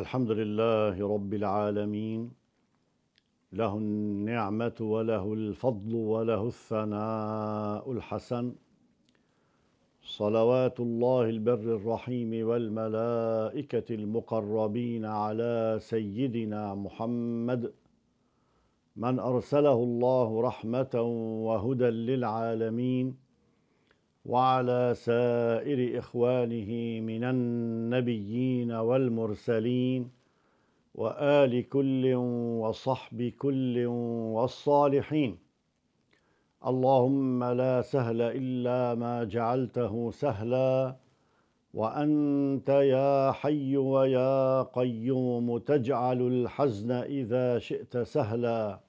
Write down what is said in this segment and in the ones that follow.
الحمد لله رب العالمين له النعمة وله الفضل وله الثناء الحسن صلوات الله البر الرحيم والملائكة المقربين على سيدنا محمد من أرسله الله رحمة وهدى للعالمين وعلى سائر إخوانه من النبيين والمرسلين وآل كل وصحب كل والصالحين اللهم لا سهل إلا ما جعلته سهلا وأنت يا حي ويا قيوم تجعل الحزن إذا شئت سهلا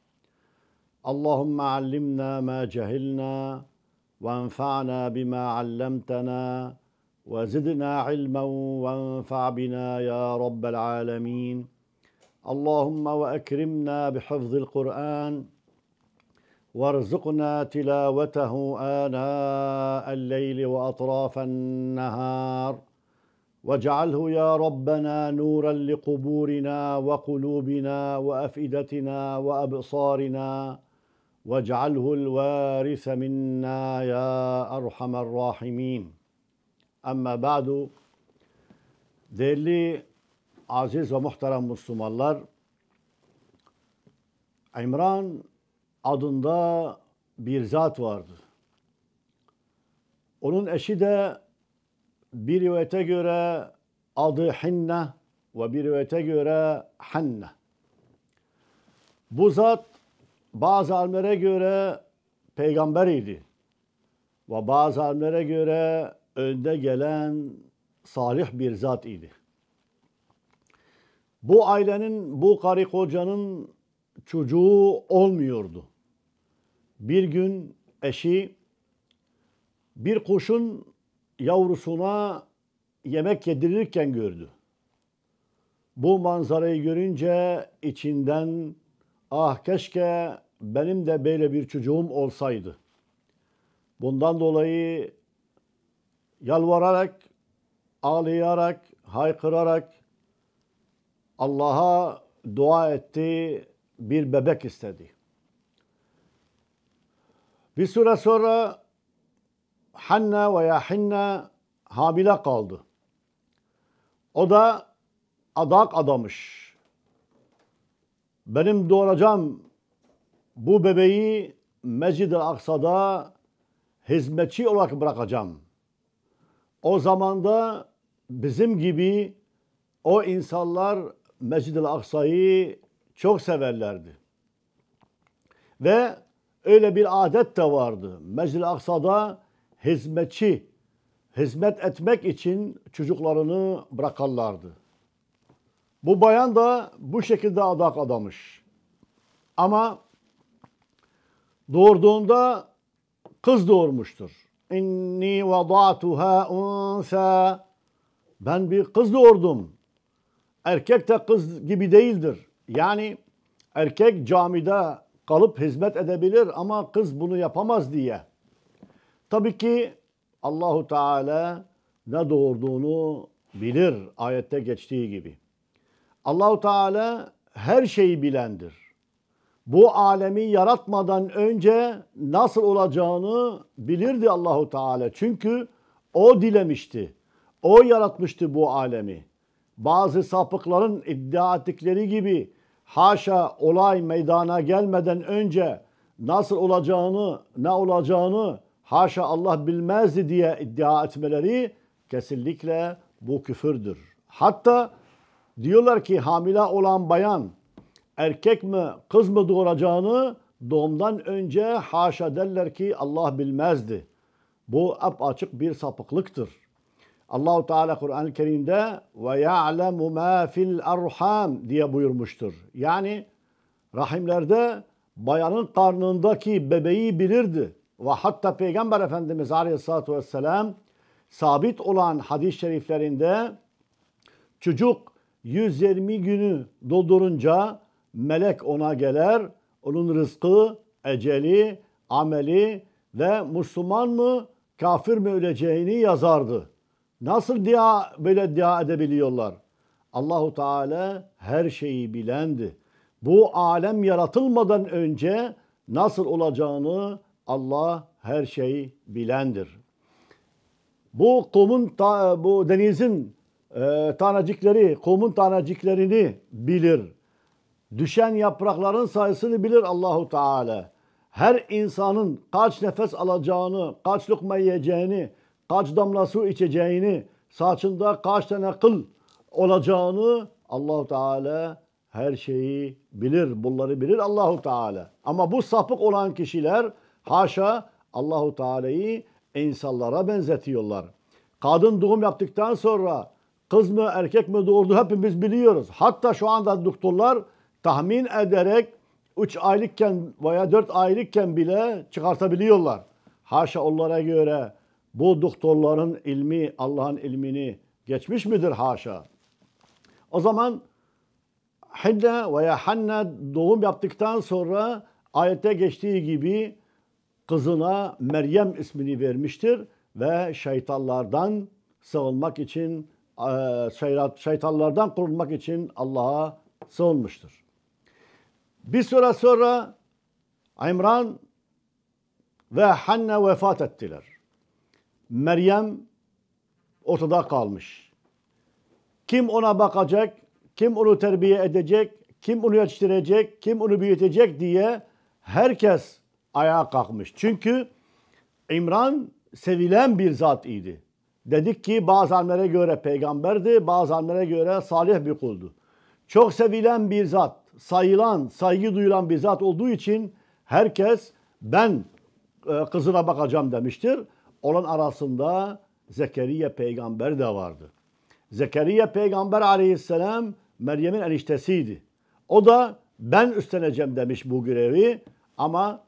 اللهم علمنا ما جهلنا وانفعنا بما علمتنا وزدنا علما وانفع بنا يا رب العالمين اللهم واكرمنا بحفظ القران وارزقنا تلاوته آناء الليل وأطراف النهار واجعله يا ربنا نورا لقبورنا وقلوبنا وأفئدتنا وأبصارنا واجعله الوارث منا ya erhamer rahimin. Ama ba'du değerli aziz ve muhterem Müslümanlar İmran adında bir zat vardı. Onun eşi de bir rivayete göre adı Hinne ve bir rivayete göre Hanne. Bu zat bazı alimlere göre peygamber idi. Ve bazı alimlere göre önde gelen salih bir zat idi. Bu ailenin, bu karı kocanın çocuğu olmuyordu. Bir gün eşi bir kuşun yavrusuna yemek yedirirken gördü. Bu manzarayı görünce içinden Ah keşke benim de böyle bir çocuğum olsaydı. Bundan dolayı yalvararak, ağlayarak, haykırarak Allah'a dua etti, bir bebek istedi. Bir süre sonra Hanna veya Hinna hamile kaldı. O da adak adamış. Benim doğuracağım bu bebeği Mecid-i Aksa'da hizmetçi olarak bırakacağım. O zamanda bizim gibi o insanlar Mecid-i Aksa'yı çok severlerdi. Ve öyle bir adet de vardı. Mecid-i Aksa'da hizmetçi, hizmet etmek için çocuklarını bırakarlardı. Bu bayan da bu şekilde adak adamış. Ama doğurduğunda kız doğurmuştur. İnni vadatuha unsa. Ben bir kız doğurdum. Erkek de kız gibi değildir. Yani erkek camide kalıp hizmet edebilir ama kız bunu yapamaz diye. Tabii ki Allahu Teala ne doğurduğunu bilir ayette geçtiği gibi. Allahu Teala her şeyi bilendir. Bu alemi yaratmadan önce nasıl olacağını bilirdi Allahu Teala. Çünkü o dilemişti. O yaratmıştı bu alemi. Bazı sapıkların iddia ettikleri gibi haşa olay meydana gelmeden önce nasıl olacağını, ne olacağını haşa Allah bilmezdi diye iddia etmeleri kesinlikle bu küfürdür. Hatta Diyorlar ki hamile olan bayan erkek mi kız mı doğuracağını doğumdan önce haşa derler ki Allah bilmezdi. Bu apaçık bir sapıklıktır. Allahu Teala Kur'an-ı Kerim'de ve ya'lemu ma fil arham diye buyurmuştur. Yani rahimlerde bayanın karnındaki bebeği bilirdi. Ve hatta Peygamber Efendimiz Aleyhisselatü Vesselam sabit olan hadis-i şeriflerinde çocuk 120 günü doldurunca melek ona gelir. Onun rızkı, eceli, ameli ve Müslüman mı kafir mi öleceğini yazardı. Nasıl dia böyle dia edebiliyorlar? Allahu Teala her şeyi bilendi. Bu alem yaratılmadan önce nasıl olacağını Allah her şeyi bilendir. Bu kumun bu denizin e, tanecikleri, kumun taneciklerini bilir. Düşen yaprakların sayısını bilir Allahu Teala. Her insanın kaç nefes alacağını, kaç lokma yiyeceğini, kaç damla su içeceğini, saçında kaç tane kıl olacağını Allahu Teala her şeyi bilir. Bunları bilir Allahu Teala. Ama bu sapık olan kişiler haşa Allahu Teala'yı insanlara benzetiyorlar. Kadın doğum yaptıktan sonra Kız mı erkek mi doğurdu hepimiz biliyoruz. Hatta şu anda doktorlar tahmin ederek 3 aylıkken veya 4 aylıkken bile çıkartabiliyorlar. Haşa onlara göre bu doktorların ilmi Allah'ın ilmini geçmiş midir haşa? O zaman Hinne veya Hanne doğum yaptıktan sonra ayette geçtiği gibi kızına Meryem ismini vermiştir ve şeytanlardan sığınmak için şeytanlardan korunmak için Allah'a sığınmıştır. Bir süre sonra İmran ve Hanne vefat ettiler. Meryem ortada kalmış. Kim ona bakacak, kim onu terbiye edecek, kim onu yetiştirecek, kim onu büyütecek diye herkes ayağa kalkmış. Çünkü İmran sevilen bir zat idi. Dedik ki bazenlere göre peygamberdi, bazenlere göre salih bir kuldu. Çok sevilen bir zat, sayılan, saygı duyulan bir zat olduğu için herkes ben e, kızına bakacağım demiştir. Olan arasında Zekeriya peygamber de vardı. Zekeriya peygamber aleyhisselam Meryem'in eniştesiydi. O da ben üstleneceğim demiş bu görevi ama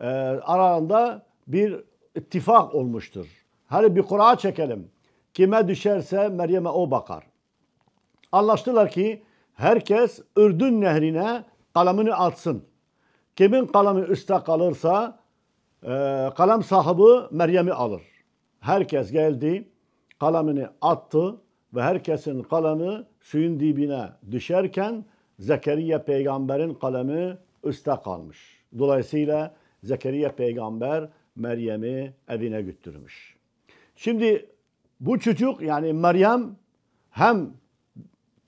e, aranda bir ittifak olmuştur. Hadi bir kura çekelim. Kime düşerse Meryem'e o bakar. Anlaştılar ki herkes Ürdün nehrine kalemini atsın. Kimin kalemi üstte kalırsa e, kalem sahibi Meryem'i alır. Herkes geldi, kalemini attı ve herkesin kalemi suyun dibine düşerken Zekeriya peygamberin kalemi üstte kalmış. Dolayısıyla Zekeriya peygamber Meryem'i evine götürmüş. Şimdi bu çocuk yani Meryem hem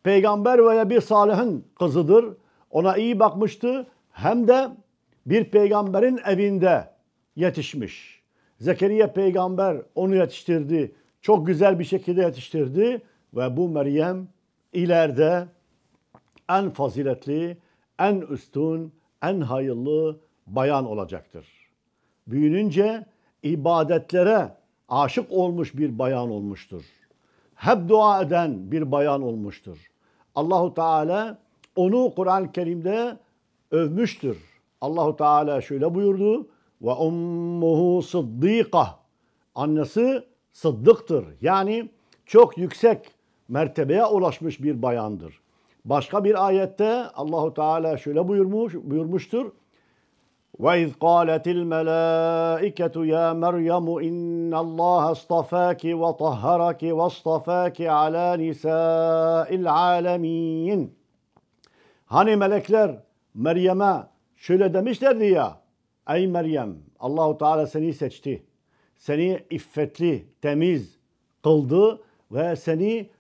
peygamber veya bir salihin kızıdır. Ona iyi bakmıştı. Hem de bir peygamberin evinde yetişmiş. Zekeriya peygamber onu yetiştirdi. Çok güzel bir şekilde yetiştirdi. Ve bu Meryem ileride en faziletli, en üstün, en hayırlı bayan olacaktır. Büyününce ibadetlere aşık olmuş bir bayan olmuştur. Hep dua eden bir bayan olmuştur. Allahu Teala onu Kur'an-ı Kerim'de övmüştür. Allahu Teala şöyle buyurdu: "Ve ummuhu sıddika." Annesi sıddıktır. Yani çok yüksek mertebeye ulaşmış bir bayandır. Başka bir ayette Allahu Teala şöyle buyurmuş buyurmuştur. وإذ قالت الملائكة يا مريم إن الله اصطفاك وطهرك واصطفاك على نساء العالمين Hani melekler Meryem'e şöyle demişlerdi ya Ey Meryem Allahu Teala seni seçti. Seni iffetli, temiz kıldı ve seni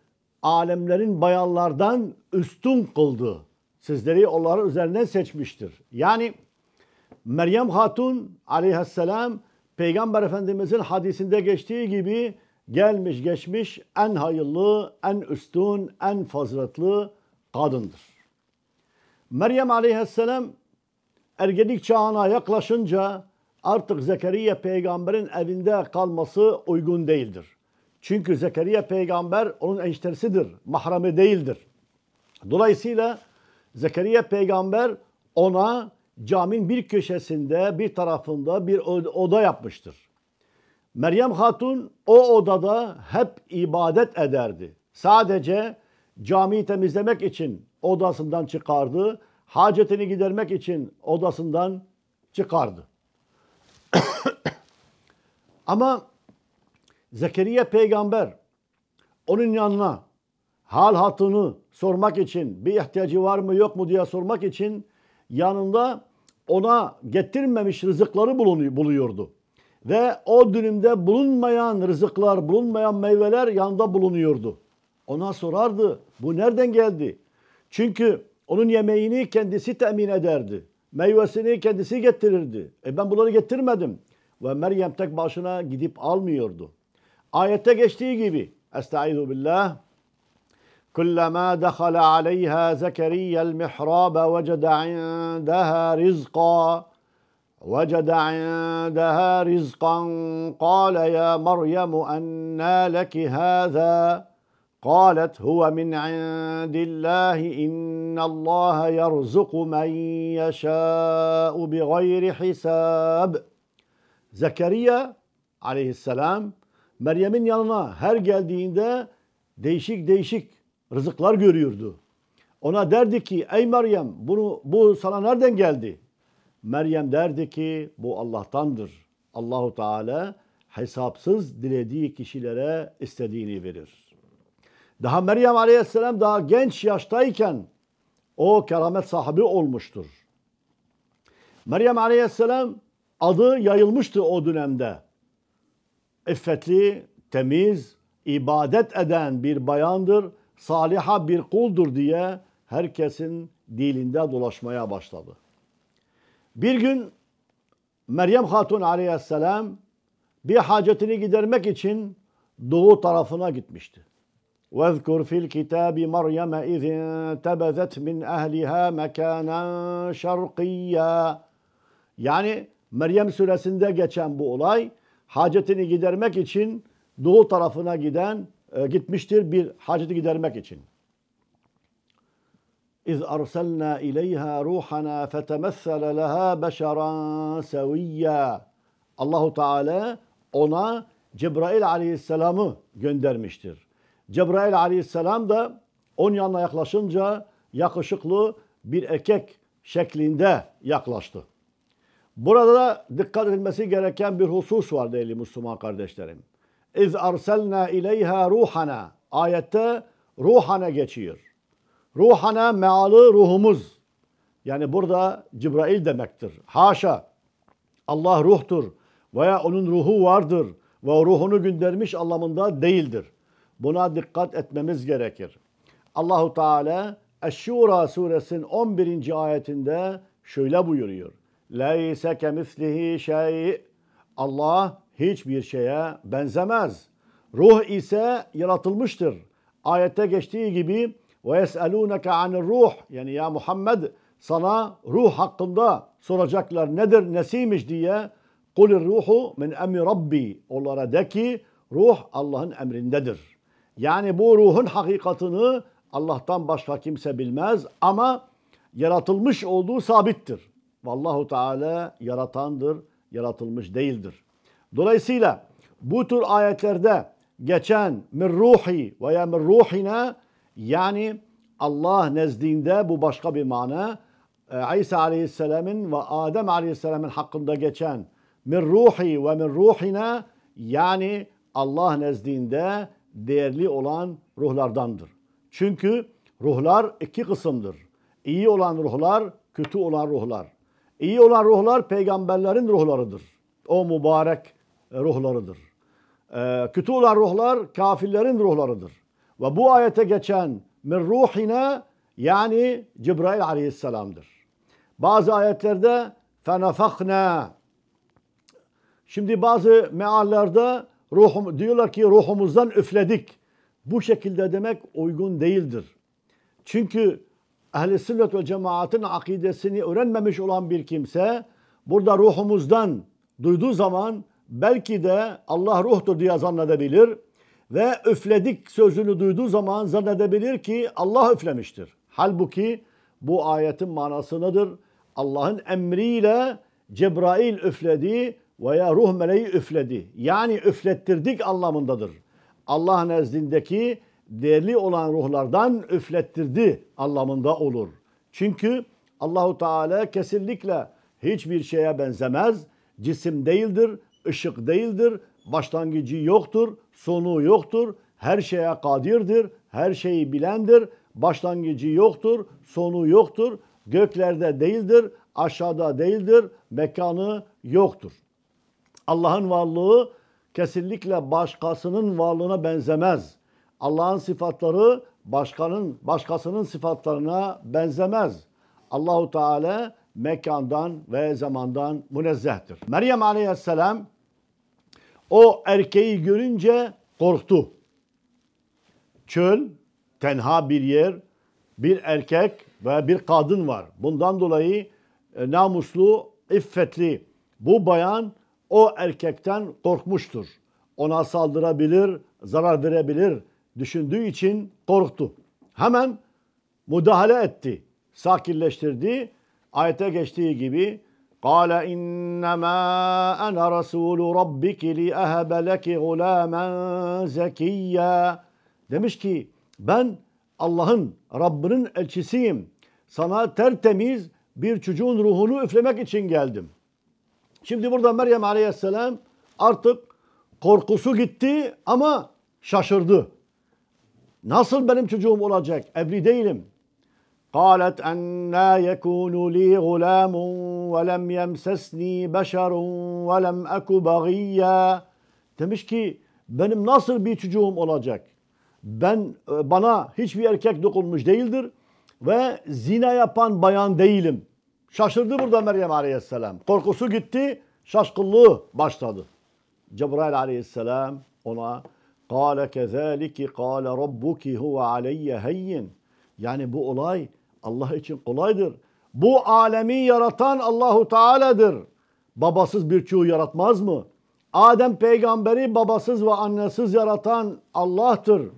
alemlerin bayanlardan üstün kıldı. Sizleri onların üzerinden seçmiştir. Yani Meryem Hatun aleyhisselam Peygamber Efendimizin hadisinde geçtiği gibi gelmiş geçmiş en hayırlı, en üstün, en faziletli kadındır. Meryem aleyhisselam ergenlik çağına yaklaşınca artık Zekeriya peygamberin evinde kalması uygun değildir. Çünkü Zekeriya peygamber onun eniştesidir, mahremi değildir. Dolayısıyla Zekeriya peygamber ona Caminin bir köşesinde, bir tarafında bir oda yapmıştır. Meryem Hatun o odada hep ibadet ederdi. Sadece camiyi temizlemek için odasından çıkardı, hacetini gidermek için odasından çıkardı. Ama Zekeriya peygamber onun yanına hal hatını sormak için bir ihtiyacı var mı yok mu diye sormak için yanında ona getirmemiş rızıkları buluyordu. Ve o dönümde bulunmayan rızıklar, bulunmayan meyveler yanında bulunuyordu. Ona sorardı, bu nereden geldi? Çünkü onun yemeğini kendisi temin ederdi. Meyvesini kendisi getirirdi. E ben bunları getirmedim. Ve Meryem tek başına gidip almıyordu. Ayette geçtiği gibi, Estaizu billah, كلما دخل عليها زكريا المحراب وجد عندها رزقا وجد عندها رزقا قال يا مريم أنى لك هذا قالت هو من عند الله إن الله يرزق من يشاء بغير حساب زكريا Zekeriya aleyhisselam Meryem'in yanına her geldiğinde değişik değişik rızıklar görüyordu. Ona derdi ki ey Meryem bunu bu sana nereden geldi? Meryem derdi ki bu Allah'tandır. Allahu Teala hesapsız dilediği kişilere istediğini verir. Daha Meryem Aleyhisselam daha genç yaştayken o keramet sahibi olmuştur. Meryem Aleyhisselam adı yayılmıştı o dönemde. İffetli, temiz, ibadet eden bir bayandır saliha bir kuldur diye herkesin dilinde dolaşmaya başladı. Bir gün Meryem Hatun aleyhisselam bir hacetini gidermek için doğu tarafına gitmişti. وَذْكُرْ فِي الْكِتَابِ مَرْيَمَ اِذْ تَبَذَتْ مِنْ اَهْلِهَا مَكَانًا شَرْقِيًّا Yani Meryem suresinde geçen bu olay hacetini gidermek için doğu tarafına giden e, gitmiştir bir haceti gidermek için. İz arsalna ileyha ruhana fetemessele leha beşeran seviyya. Allahu Teala ona Cebrail aleyhisselamı göndermiştir. Cebrail aleyhisselam da onun yanına yaklaşınca yakışıklı bir erkek şeklinde yaklaştı. Burada dikkat edilmesi gereken bir husus var değerli Müslüman kardeşlerim. İz arselna ileyha ruhana. Ayette ruhana geçiyor. Ruhana mealı ruhumuz. Yani burada Cibrail demektir. Haşa. Allah ruhtur veya onun ruhu vardır ve o ruhunu göndermiş anlamında değildir. Buna dikkat etmemiz gerekir. Allahu Teala Eş-Şura suresinin 11. ayetinde şöyle buyuruyor. Leyse kemislihi şey. Allah hiçbir şeye benzemez. Ruh ise yaratılmıştır. Ayette geçtiği gibi ve yeselûneke anir ruh yani ya Muhammed sana ruh hakkında soracaklar nedir nesiymiş diye kulir ruhu min emri rabbi onlara de ki ruh Allah'ın emrindedir. Yani bu ruhun hakikatını Allah'tan başka kimse bilmez ama yaratılmış olduğu sabittir. Vallahu Teala yaratandır, yaratılmış değildir. Dolayısıyla bu tür ayetlerde geçen min ruhi veya min ruhina yani Allah nezdinde bu başka bir mana. E, İsa Aleyhisselam'ın ve Adem Aleyhisselam'ın hakkında geçen min ruhi ve min ruhina yani Allah nezdinde değerli olan ruhlardandır. Çünkü ruhlar iki kısımdır. İyi olan ruhlar, kötü olan ruhlar. İyi olan ruhlar peygamberlerin ruhlarıdır. O mübarek e, ruhlarıdır. E, Kötü olan ruhlar kafirlerin ruhlarıdır. Ve bu ayete geçen min ruhine yani Cibrail aleyhisselamdır. Bazı ayetlerde fenefakna Şimdi bazı meallerde ruhum, diyorlar ki ruhumuzdan üfledik. Bu şekilde demek uygun değildir. Çünkü ehli sünnet ve cemaatin akidesini öğrenmemiş olan bir kimse burada ruhumuzdan duyduğu zaman belki de Allah ruhtur diye zannedebilir ve üfledik sözünü duyduğu zaman zannedebilir ki Allah üflemiştir. Halbuki bu ayetin manası nedir? Allah'ın emriyle Cebrail üfledi veya ruh meleği üfledi. Yani üflettirdik anlamındadır. Allah nezdindeki değerli olan ruhlardan üflettirdi anlamında olur. Çünkü Allahu Teala kesinlikle hiçbir şeye benzemez, cisim değildir, ışık değildir, başlangıcı yoktur, sonu yoktur, her şeye kadirdir, her şeyi bilendir, başlangıcı yoktur, sonu yoktur, göklerde değildir, aşağıda değildir, mekanı yoktur. Allah'ın varlığı kesinlikle başkasının varlığına benzemez. Allah'ın sıfatları başkanın başkasının sıfatlarına benzemez. Allahu Teala mekandan ve zamandan münezzehtir. Meryem Aleyhisselam o erkeği görünce korktu. Çöl, tenha bir yer, bir erkek ve bir kadın var. Bundan dolayı e, namuslu, iffetli bu bayan o erkekten korkmuştur. Ona saldırabilir, zarar verebilir düşündüğü için korktu. Hemen müdahale etti, sakinleştirdi. Ayete geçtiği gibi قال إنما أنا رسول ربك لأهب لك غلاما zekiya. Demiş ki ben Allah'ın, Rabbinin elçisiyim. Sana tertemiz bir çocuğun ruhunu üflemek için geldim. Şimdi burada Meryem Aleyhisselam artık korkusu gitti ama şaşırdı. Nasıl benim çocuğum olacak? Evli değilim. قالت أنا يكون لي غلام ولم يمسسني بشر ولم أك بغيا demiş ki benim nasıl bir çocuğum olacak? Ben e, bana hiçbir erkek dokunmuş değildir ve zina yapan bayan değilim. Şaşırdı burada Meryem Aleyhisselam. Korkusu gitti, şaşkınlığı başladı. Cebrail Aleyhisselam ona قال كذلك قال ربك هو علي هين yani bu olay Allah için kolaydır. Bu alemi yaratan Allahu Teala'dır. Babasız bir çoğu yaratmaz mı? Adem peygamberi babasız ve annesiz yaratan Allah'tır.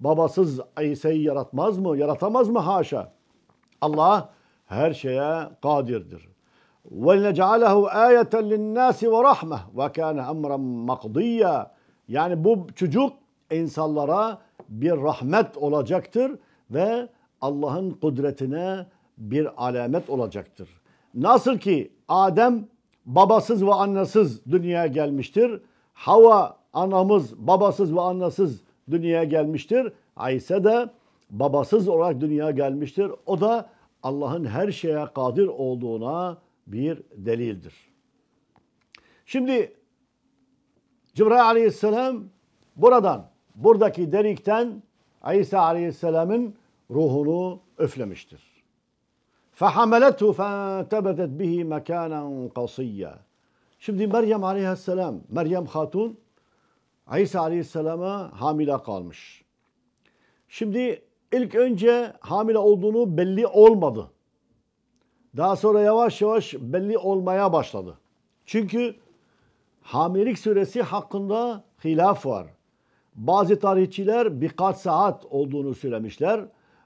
Babasız İsa'yı yaratmaz mı? Yaratamaz mı? Haşa. Allah her şeye kadirdir. وَلْنَجْعَلَهُ آيَةً لِلنَّاسِ وَرَحْمَةً وَكَانَ أَمْرًا مَقْضِيًّا Yani bu çocuk insanlara bir rahmet olacaktır ve Allah'ın kudretine bir alamet olacaktır. Nasıl ki Adem babasız ve annesiz dünyaya gelmiştir. Hava anamız babasız ve annesiz dünyaya gelmiştir. Ayse da babasız olarak dünyaya gelmiştir. O da Allah'ın her şeye kadir olduğuna bir delildir. Şimdi Cibrail aleyhisselam buradan, buradaki delikten İsa aleyhisselamın ruhunu öflemiştir. فَحَمَلَتْهُ فَانْتَبَتَتْ بِهِ مَكَانًا قَصِيًّا Şimdi Meryem aleyhisselam, Meryem hatun İsa aleyhisselama hamile kalmış. Şimdi ilk önce hamile olduğunu belli olmadı. Daha sonra yavaş yavaş belli olmaya başladı. Çünkü hamilelik süresi hakkında hilaf var. Bazı tarihçiler birkaç saat olduğunu söylemişler.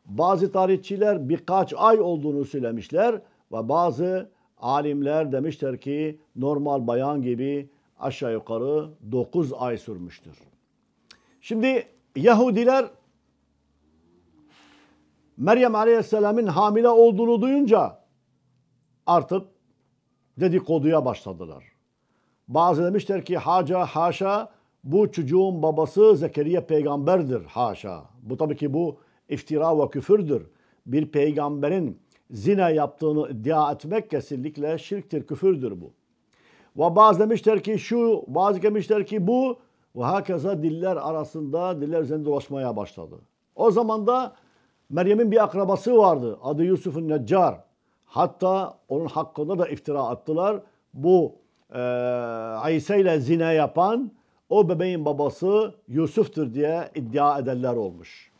Bazı tarihçiler birkaç ay olduğunu söylemişler ve bazı alimler demişler ki normal bayan gibi aşağı yukarı 9 ay sürmüştür. Şimdi Yahudiler Meryem Aleyhisselam'ın hamile olduğunu duyunca artık dedikoduya başladılar. Bazı demişler ki haca haşa bu çocuğun babası Zekeriya peygamberdir haşa. Bu tabii ki bu iftira ve küfürdür. Bir peygamberin zina yaptığını iddia etmek kesinlikle şirktir, küfürdür bu. Ve bazı demişler ki şu, bazı demişler ki bu ve hakeza diller arasında, diller üzerinde dolaşmaya başladı. O zaman da Meryem'in bir akrabası vardı. Adı Yusuf'un Neccar. Hatta onun hakkında da iftira attılar. Bu e, İsa ile zina yapan o bebeğin babası Yusuf'tur diye iddia edenler olmuş.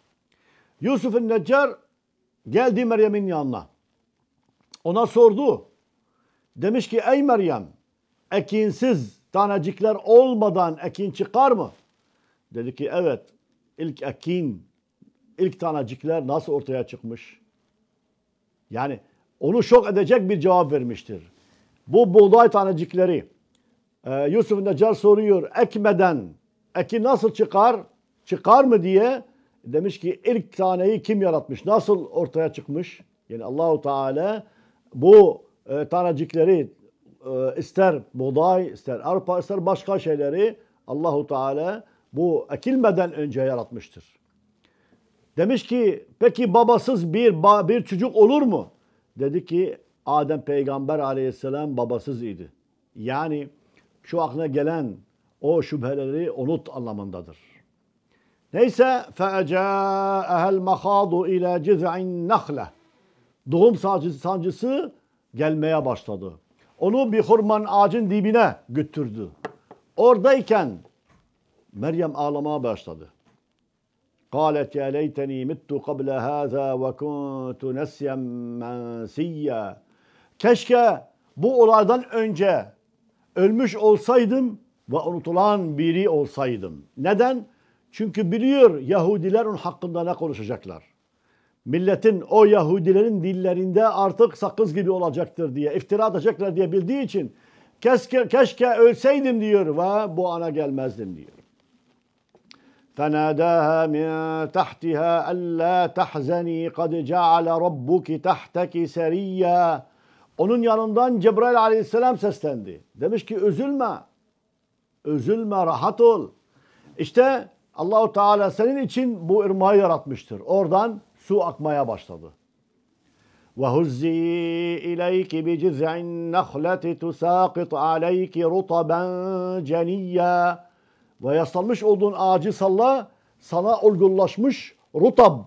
Yusuf-ı Neccar geldi Meryem'in yanına. Ona sordu. Demiş ki ey Meryem ekinsiz tanecikler olmadan ekin çıkar mı? Dedi ki evet ilk ekin ilk tanecikler nasıl ortaya çıkmış? Yani onu şok edecek bir cevap vermiştir. Bu buğday tanecikleri e, Yusuf Necar soruyor ekmeden eki nasıl çıkar? Çıkar mı diye demiş ki ilk taneyi kim yaratmış? Nasıl ortaya çıkmış? Yani Allahu Teala bu e, tanecikleri e, ister buğday, ister arpa, ister başka şeyleri Allahu Teala bu ekilmeden önce yaratmıştır. Demiş ki peki babasız bir bir çocuk olur mu? Dedi ki Adem peygamber aleyhisselam babasız idi. Yani şu aklına gelen o şüpheleri unut anlamındadır. Neyse fe'ecâehel mehâdu ile ciz'in nahle. Doğum sancısı, sancısı gelmeye başladı. Onu bir hurman ağacın dibine götürdü. Oradayken Meryem ağlamaya başladı. قالت يا ليتني مت قبل هذا وكنت نسيا منسيا Keşke bu olaydan önce ölmüş olsaydım ve unutulan biri olsaydım. Neden? Çünkü biliyor Yahudiler onun hakkında ne konuşacaklar. Milletin o Yahudilerin dillerinde artık sakız gibi olacaktır diye, iftira atacaklar diye bildiği için keşke, keşke ölseydim diyor ve bu ana gelmezdim diyor. فَنَادَاهَا مِنْ تَحْتِهَا أَلَّا تَحْزَنِي قَدْ جَعَلَ رَبُّكِ تَحْتَكِ سريا Onun yanından Cebrail aleyhisselam seslendi. Demiş ki üzülme. Üzülme rahat ol. İşte Allahu Teala senin için bu ırmağı yaratmıştır. Oradan su akmaya başladı. Ve huzzi ileyki bi ciz'in nahlati tusaqit aleyki rutaben ceniyya. Ve yaslanmış olduğun ağacı salla, sana olgunlaşmış rutab,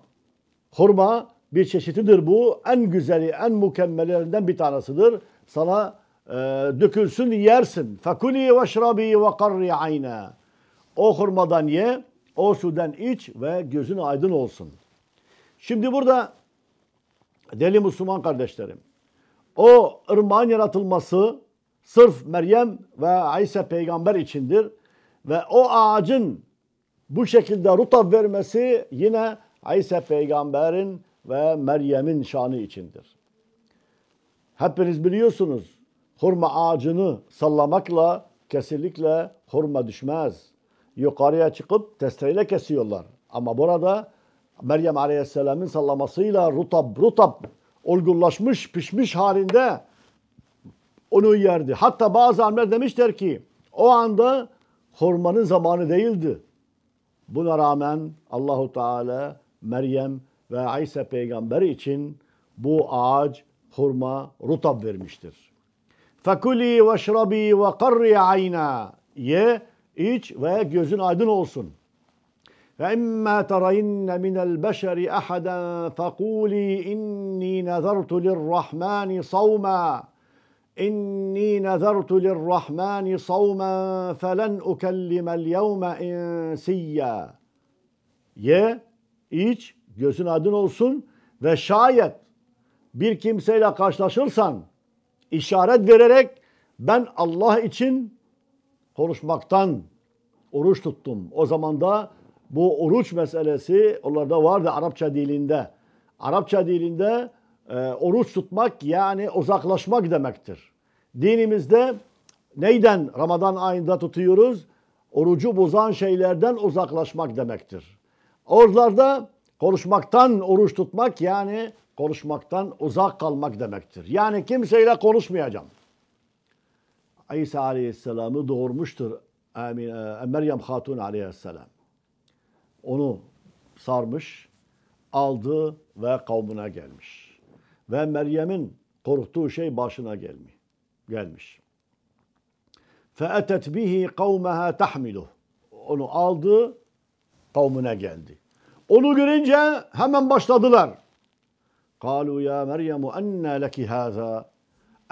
hurma bir çeşitidir bu. En güzeli, en mükemmellerinden bir tanesidir. Sana e, dökülsün yersin. Fakuli ve şrabi ve karri ayna. O hurmadan ye o sudan iç ve gözün aydın olsun. Şimdi burada deli Müslüman kardeşlerim. O ırmağın yaratılması sırf Meryem ve İsa peygamber içindir. Ve o ağacın bu şekilde rutab vermesi yine İsa peygamberin ve Meryem'in şanı içindir. Hepiniz biliyorsunuz hurma ağacını sallamakla kesinlikle hurma düşmez yukarıya çıkıp testeyle kesiyorlar. Ama burada Meryem Aleyhisselam'ın sallamasıyla rutab rutab olgunlaşmış pişmiş halinde onu yerdi. Hatta bazı alimler demişler ki o anda hurmanın zamanı değildi. Buna rağmen Allahu Teala Meryem ve İsa peygamber için bu ağaç hurma rutab vermiştir. Fakuli ve şrabi ve qarri ayna ye İç ve gözün aydın olsun. Ve imma tarayinne minel beşeri ahaden fekuli inni nezertu lirrahmani savma. İnni nezertu lirrahmani savmen felen ukellimel yevme insiyya. Ye, iç, gözün aydın olsun ve şayet bir kimseyle karşılaşırsan işaret vererek ben Allah için konuşmaktan oruç tuttum. O zaman da bu oruç meselesi onlarda vardı Arapça dilinde. Arapça dilinde e, oruç tutmak yani uzaklaşmak demektir. Dinimizde neyden Ramazan ayında tutuyoruz? Orucu bozan şeylerden uzaklaşmak demektir. Oruçlarda konuşmaktan oruç tutmak yani konuşmaktan uzak kalmak demektir. Yani kimseyle konuşmayacağım. İsa Aleyhisselam'ı doğurmuştur. Amin. Ee, Meryem Hatun Aleyhisselam. Onu sarmış, aldı ve kavmına gelmiş. Ve Meryem'in korktuğu şey başına gelmiş. Gelmiş. فَاَتَتْ bihi قَوْمَهَا تَحْمِلُهُ Onu aldı, kavmine geldi. Onu görünce hemen başladılar. قَالُوا ya مَرْيَمُ اَنَّا لَكِ هَذَا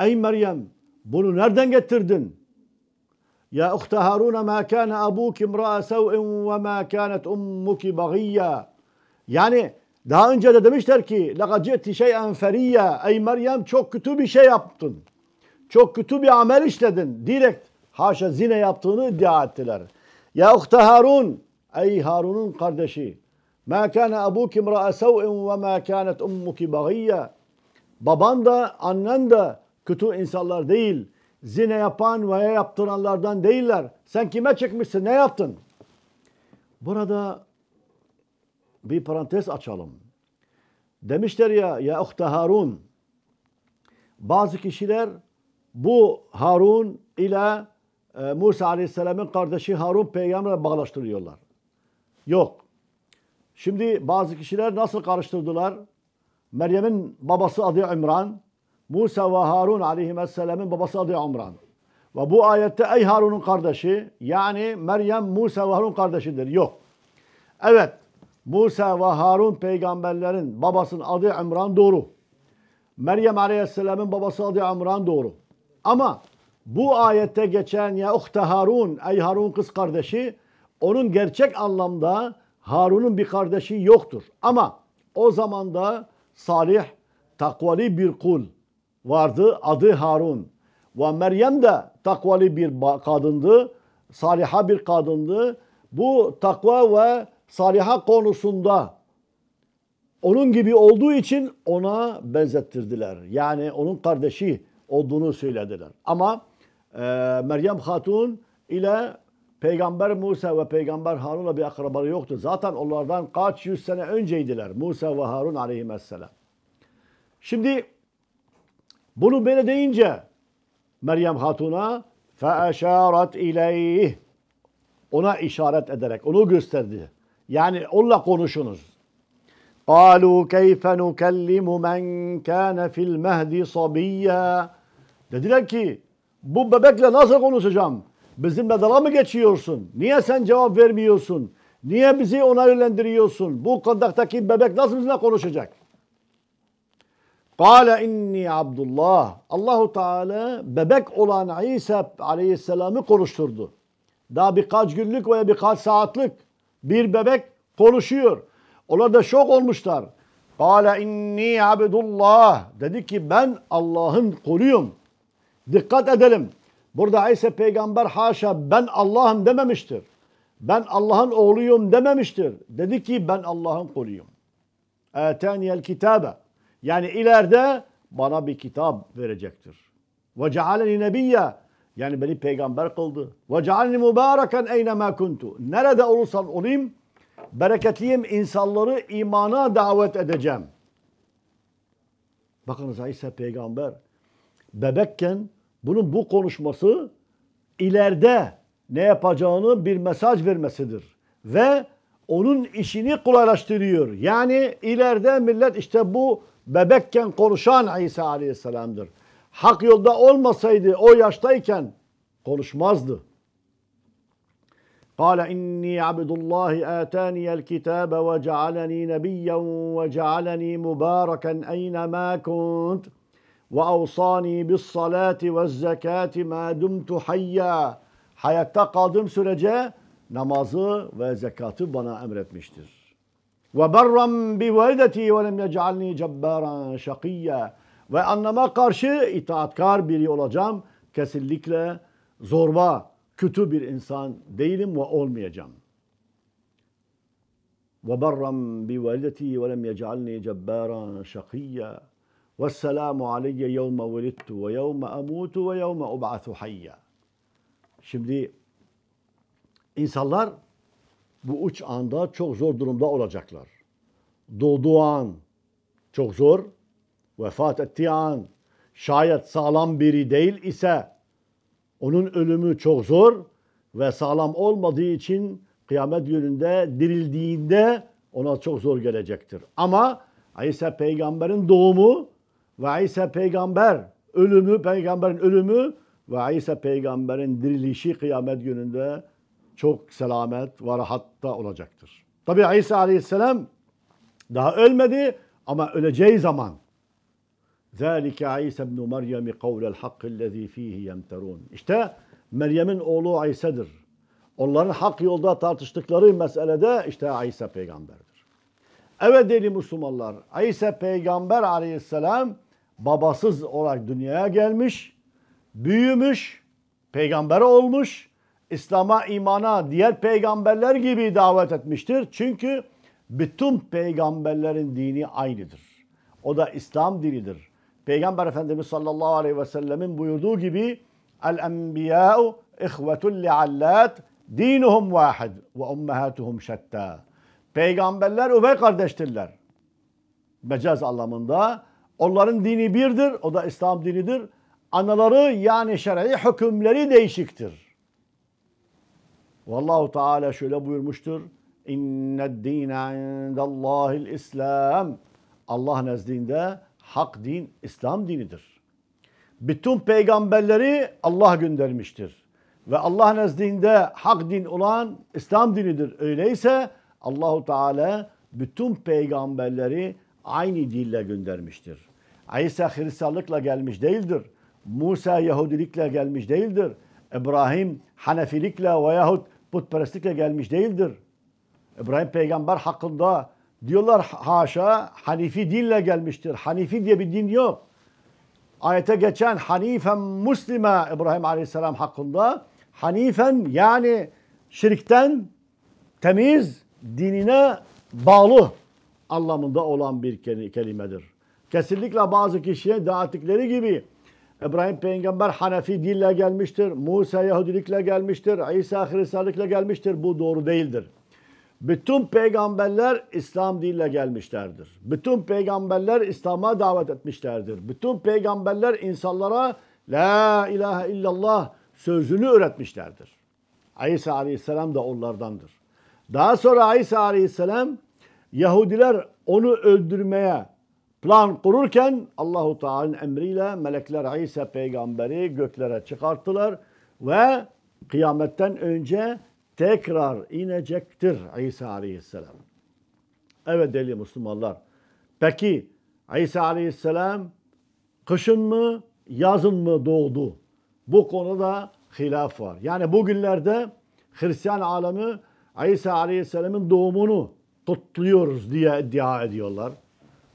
Ey Meryem, bunu nereden getirdin? Ya uhte Harun ma kana abuki imra'a sev'in ve ma kanet ummuki bagiyya. Yani daha önce de demişler ki لَقَدْ جِئْتِ شَيْئًا فَرِيَّا Ey Meryem çok kötü bir şey yaptın. Çok kötü bir amel işledin. Direkt haşa zine yaptığını iddia ettiler. Ya uhte Harun Ey Harun'un kardeşi مَا كَانَ أَبُوكِ مْرَأَ سَوْءٍ وَمَا كَانَتْ أُمُّكِ بَغِيَّا Baban da annen de kötü insanlar değil. Zine yapan veya yaptıranlardan değiller. Sen kime çekmişsin, Ne yaptın? Burada bir parantez açalım. Demişler ya ya uhte Harun. Bazı kişiler bu Harun ile e, Musa Aleyhisselam'ın kardeşi Harun peygamberle bağlaştırıyorlar. Yok. Şimdi bazı kişiler nasıl karıştırdılar? Meryem'in babası adı İmran. Musa ve Harun aleyhisselamın babası adı Umran. Ve bu ayette ey Harun'un kardeşi yani Meryem Musa ve Harun kardeşidir. Yok. Evet Musa ve Harun peygamberlerin babasının adı Umran doğru. Meryem aleyhisselamın babası adı Umran doğru. Ama bu ayette geçen ya uhte Harun ey Harun kız kardeşi onun gerçek anlamda Harun'un bir kardeşi yoktur. Ama o zamanda salih takvali bir kul vardı. Adı Harun. Ve Meryem de takvali bir kadındı. Saliha bir kadındı. Bu takva ve saliha konusunda onun gibi olduğu için ona benzettirdiler. Yani onun kardeşi olduğunu söylediler. Ama e, Meryem Hatun ile Peygamber Musa ve Peygamber Harun'la bir akrabaları yoktu. Zaten onlardan kaç yüz sene önceydiler Musa ve Harun aleyhisselam. Şimdi bunu böyle deyince Meryem Hatun'a feşaret ileyh ona işaret ederek onu gösterdi. Yani onunla konuşunuz. قَالُوا كَيْفَ نُكَلِّمُ مَنْ كَانَ فِي الْمَهْدِ صَبِيًّا Dediler ki bu bebekle nasıl konuşacağım? Bizimle dalga mı geçiyorsun? Niye sen cevap vermiyorsun? Niye bizi ona yönlendiriyorsun? Bu kundaktaki bebek nasıl bizimle konuşacak? Kale inni Abdullah. Allahu Teala bebek olan İsa Aleyhisselam'ı konuşturdu. Daha birkaç günlük veya birkaç saatlik bir bebek konuşuyor. Onlar da şok olmuşlar. Kale inni Abdullah. Dedi ki ben Allah'ın kuluyum. Dikkat edelim. Burada İsa peygamber haşa ben Allah'ım dememiştir. Ben Allah'ın oğluyum dememiştir. Dedi ki ben Allah'ın kuluyum. Etaniyel kitabe. Yani ileride bana bir kitap verecektir. Ve cealeni nebiyye. Yani beni peygamber kıldı. Ve cealeni mübareken eynemâ kuntu. Nerede olursam olayım, bereketliyim insanları imana davet edeceğim. Bakınız İsa peygamber bebekken bunun bu konuşması ileride ne yapacağını bir mesaj vermesidir. Ve onun işini kolaylaştırıyor. Yani ileride millet işte bu bebekken konuşan İsa Aleyhisselam'dır. Hak yolda olmasaydı o yaştayken konuşmazdı. قال إني عبد الله آتاني الكتاب وجعلني نبيا وجعلني مباركا أينما كنت وأوصاني بالصلاة والزكاة ما دمت حيا hayatta kaldığım sürece namazı ve zekatı bana emretmiştir. Ve berran bi valideti ve lem yec'alni cebbaran şakiyya. Ve anneme karşı itaatkar biri olacağım. Kesinlikle zorba, kötü bir insan değilim ve olmayacağım. Ve berran bi valideti ve lem yec'alni cebbaran şakiyya. Vesselamu aleyye yevme velittu ve yevme amutu ve yevme ub'atu hayya. Şimdi İnsanlar bu üç anda çok zor durumda olacaklar. Doğduğu an çok zor, vefat ettiği an şayet sağlam biri değil ise onun ölümü çok zor ve sağlam olmadığı için kıyamet gününde dirildiğinde ona çok zor gelecektir. Ama İsa peygamberin doğumu ve İsa peygamber ölümü, peygamberin ölümü ve İsa peygamberin dirilişi kıyamet gününde çok selamet ve rahatta olacaktır. Tabi İsa aleyhisselam daha ölmedi ama öleceği zaman ذَٰلِكَ İsa ibn مَرْيَمِ قَوْلَ الْحَقِّ الَّذ۪ي ف۪يهِ يَمْتَرُونَ İşte Meryem'in oğlu İsa'dır. Onların hak yolda tartıştıkları meselede işte İsa peygamberdir. Evet değerli Müslümanlar, İsa peygamber aleyhisselam babasız olarak dünyaya gelmiş, büyümüş, peygamber olmuş İslam'a, imana, diğer peygamberler gibi davet etmiştir. Çünkü bütün peygamberlerin dini aynıdır. O da İslam dinidir. Peygamber Efendimiz sallallahu aleyhi ve sellemin buyurduğu gibi El-enbiyâ'u ihvetul li'allât dinuhum vahid ve ummehatuhum şatta. Peygamberler üvey kardeştirler. Mecaz anlamında. Onların dini birdir. O da İslam dinidir. Anaları yani şer'i hükümleri değişiktir. Vallahu Teala şöyle buyurmuştur. İnned dîne indallâhil İslam. Allah nezdinde hak din İslam dinidir. Bütün peygamberleri Allah göndermiştir. Ve Allah nezdinde hak din olan İslam dinidir. Öyleyse Allahu Teala bütün peygamberleri aynı dille göndermiştir. İsa Hristiyanlıkla gelmiş değildir. Musa Yahudilikle gelmiş değildir. İbrahim Hanefilikle ve veyahut putperestlikle gelmiş değildir. İbrahim peygamber hakkında diyorlar haşa Hanifi dinle gelmiştir. Hanifi diye bir din yok. Ayete geçen Hanifen Muslime İbrahim Aleyhisselam hakkında Hanifen yani şirkten temiz dinine bağlı anlamında olan bir kelimedir. Kesinlikle bazı kişiye dağıttıkları gibi İbrahim peygamber Hanefi dille gelmiştir. Musa Yahudilikle gelmiştir. İsa Hristiyanlıkla gelmiştir. Bu doğru değildir. Bütün peygamberler İslam dille gelmişlerdir. Bütün peygamberler İslam'a davet etmişlerdir. Bütün peygamberler insanlara La ilahe illallah sözünü öğretmişlerdir. İsa aleyhisselam da onlardandır. Daha sonra İsa aleyhisselam Yahudiler onu öldürmeye Plan kururken Allahu Teala'nın emriyle melekler İsa peygamberi göklere çıkarttılar ve kıyametten önce tekrar inecektir İsa aleyhisselam. Evet değerli Müslümanlar. Peki İsa aleyhisselam kışın mı yazın mı doğdu? Bu konuda hilaf var. Yani bugünlerde Hristiyan alemi İsa aleyhisselamın doğumunu kutluyoruz diye iddia ediyorlar.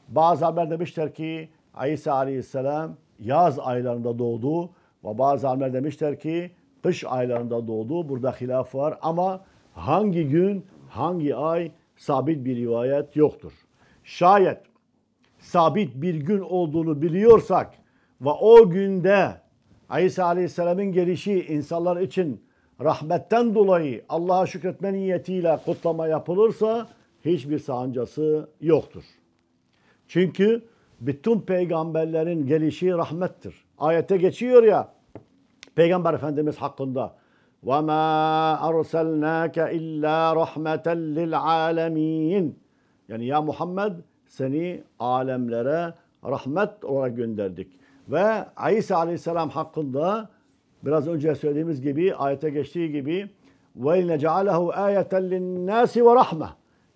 Bazı haber demişler ki İsa Aleyhisselam yaz aylarında doğdu ve bazı haber demişler ki kış aylarında doğdu. Burada hilaf var ama hangi gün, hangi ay sabit bir rivayet yoktur. Şayet sabit bir gün olduğunu biliyorsak ve o günde İsa Aleyhisselam'ın gelişi insanlar için rahmetten dolayı Allah'a şükretme niyetiyle kutlama yapılırsa hiçbir sancası yoktur. Çünkü bütün peygamberlerin gelişi rahmettir. Ayete geçiyor ya Peygamber Efendimiz hakkında. ma وَمَا أَرْسَلْنَاكَ اِلَّا lil alamin. Yani ya Muhammed seni alemlere rahmet olarak gönderdik. Ve İsa Aleyhisselam hakkında biraz önce söylediğimiz gibi ayete geçtiği gibi وَاِنَّ جَعَلَهُ nasi لِلنَّاسِ وَرَحْمَةً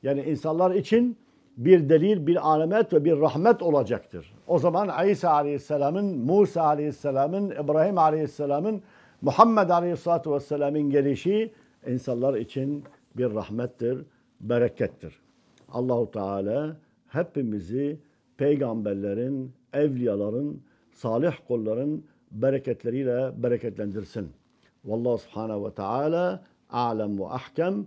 Yani insanlar için bir delil, bir alamet ve bir rahmet olacaktır. O zaman İsa Aleyhisselam'ın, Musa Aleyhisselam'ın, İbrahim Aleyhisselam'ın, Muhammed Aleyhisselatü Vesselam'ın gelişi insanlar için bir rahmettir, berekettir. Allahu Teala hepimizi peygamberlerin, evliyaların, salih kulların bereketleriyle bereketlendirsin. Vallahu Subhanahu ve Teala alem ve ahkem.